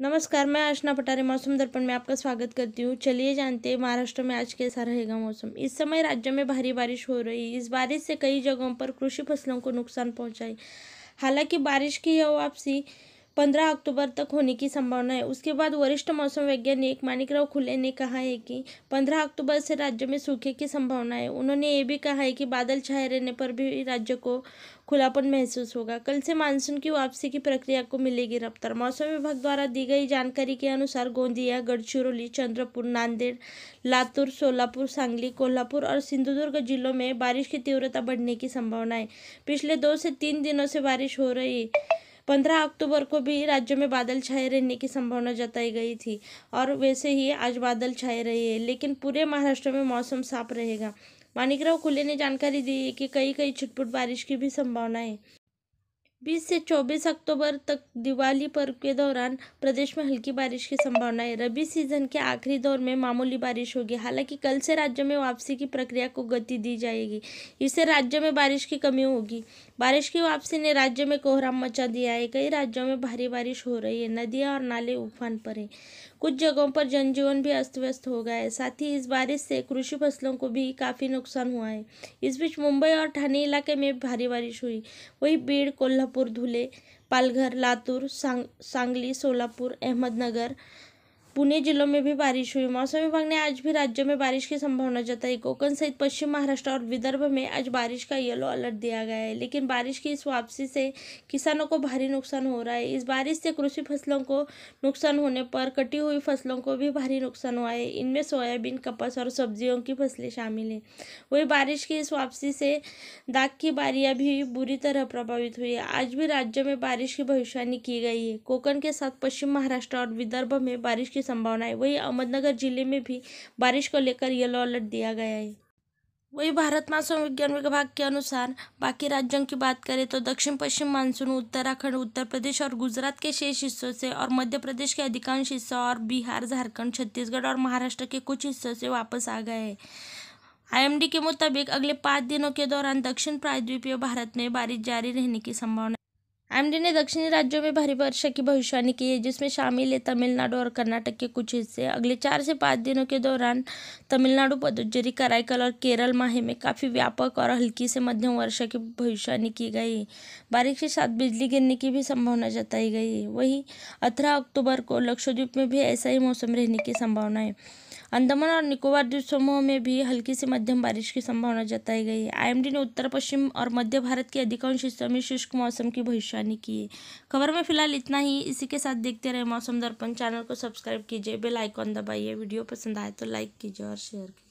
नमस्कार मैं अर्चना पटारे मौसम दर्पण में आपका स्वागत करती हूँ चलिए जानते हैं महाराष्ट्र में आज कैसा रहेगा मौसम इस समय राज्य में भारी बारिश हो रही है इस बारिश से कई जगहों पर कृषि फसलों को नुकसान पहुँचाई हालांकि बारिश की यह वापसी पंद्रह अक्टूबर तक होने की संभावना है उसके बाद वरिष्ठ मौसम वैज्ञानिक मानिकराव खुले ने कहा है कि पंद्रह अक्टूबर से राज्य में सूखे की संभावना है उन्होंने ये भी कहा है कि बादल छाए रहने पर भी राज्य को खुलापन महसूस होगा कल से मानसून की वापसी की प्रक्रिया को मिलेगी रफ्तार मौसम विभाग द्वारा दी गई जानकारी के अनुसार गोंदिया गढ़चिरौली चंद्रपुर नांदेड़ लातूर सोलापुर सांगली कोल्हापुर और सिंधुदुर्ग जिलों में बारिश की तीव्रता बढ़ने की संभावना है पिछले दो से तीन दिनों से बारिश हो रही पंद्रह अक्टूबर को भी राज्य में बादल छाए रहने की संभावना जताई गई थी और वैसे ही आज बादल छाए रहे हैं लेकिन पूरे महाराष्ट्र में मौसम साफ रहेगा मानिकराव खुले ने जानकारी दी है कि कई कई छुटपुट बारिश की भी संभावना है बीस से चौबीस अक्टूबर तक दिवाली पर्व के दौरान प्रदेश में हल्की बारिश की संभावना है रबी सीजन के आखिरी दौर में मामूली बारिश होगी हालांकि कल से राज्य में वापसी की प्रक्रिया को गति दी जाएगी इससे राज्य में बारिश की कमी होगी बारिश की वापसी ने राज्य में कोहराम मचा दिया है कई राज्यों में भारी बारिश हो रही है नदियाँ और नाले उफान पर हैं कुछ जगहों पर जनजीवन भी अस्त व्यस्त हो गया है साथ ही इस बारिश से कृषि फसलों को भी काफ़ी नुकसान हुआ है इस बीच मुंबई और ठाणे इलाके में भारी बारिश हुई वहीं भीड़ कोल्हा शहापूर धुले पालघर लातूर सांग सांगली सोलापूर अहमदनगर पुणे जिलों में भी बारिश हुई मौसम विभाग ने आज भी राज्य में बारिश की संभावना जताई कोकण सहित पश्चिम महाराष्ट्र और विदर्भ में आज बारिश का येलो अलर्ट दिया गया है लेकिन बारिश की इस वापसी से किसानों को भारी नुकसान हो रहा है इस बारिश से कृषि फसलों को नुकसान होने पर कटी हुई फसलों को भी भारी नुकसान हुआ है इनमें सोयाबीन कपास और सब्जियों की फसलें शामिल हैं वही बारिश की इस वापसी से दाग की बारियां भी बुरी तरह प्रभावित हुई है आज भी राज्य में बारिश की भविष्यवाणी की गई है कोकण के साथ पश्चिम महाराष्ट्र और विदर्भ में बारिश की संभावना है वही अहमदनगर जिले में भी बारिश को लेकर येलो अलर्ट दिया गया है वही भारत मौसम विज्ञान विभाग के अनुसार बाकी राज्यों की बात करें तो दक्षिण पश्चिम मानसून उत्तराखंड उत्तर प्रदेश और गुजरात के शेष हिस्सों से और मध्य प्रदेश के अधिकांश हिस्सों और बिहार झारखंड छत्तीसगढ़ और महाराष्ट्र के कुछ हिस्सों से वापस आ गए हैं आईएमडी के मुताबिक अगले पाँच दिनों के दौरान दक्षिण प्रायद्वीपीय भारत में बारिश जारी रहने की संभावना एमडी ने दक्षिणी राज्यों में भारी वर्षा की भविष्यवाणी की है जिसमें शामिल है तमिलनाडु और कर्नाटक के कुछ हिस्से अगले चार से पाँच दिनों के दौरान तमिलनाडु पुदुचेरी कराईकल और केरल माहे में काफ़ी व्यापक और हल्की से मध्यम वर्षा की भविष्यवाणी की गई बारिश के साथ बिजली गिरने की भी संभावना जताई गई वहीं अठारह अक्टूबर को लक्षद्वीप में भी ऐसा ही मौसम रहने की संभावना है अंदमान और निकोबार द्वीप समूह में भी हल्की से मध्यम बारिश की संभावना जताई गई है आईएमडी ने उत्तर पश्चिम और मध्य भारत के अधिकांश हिस्सों में शुष्क मौसम की भविष्यवाणी की है खबर में फिलहाल इतना ही इसी के साथ देखते रहे मौसम दर्पण चैनल को सब्सक्राइब कीजिए बेल आइकॉन दबाइए वीडियो पसंद आए तो लाइक कीजिए और शेयर कीजिए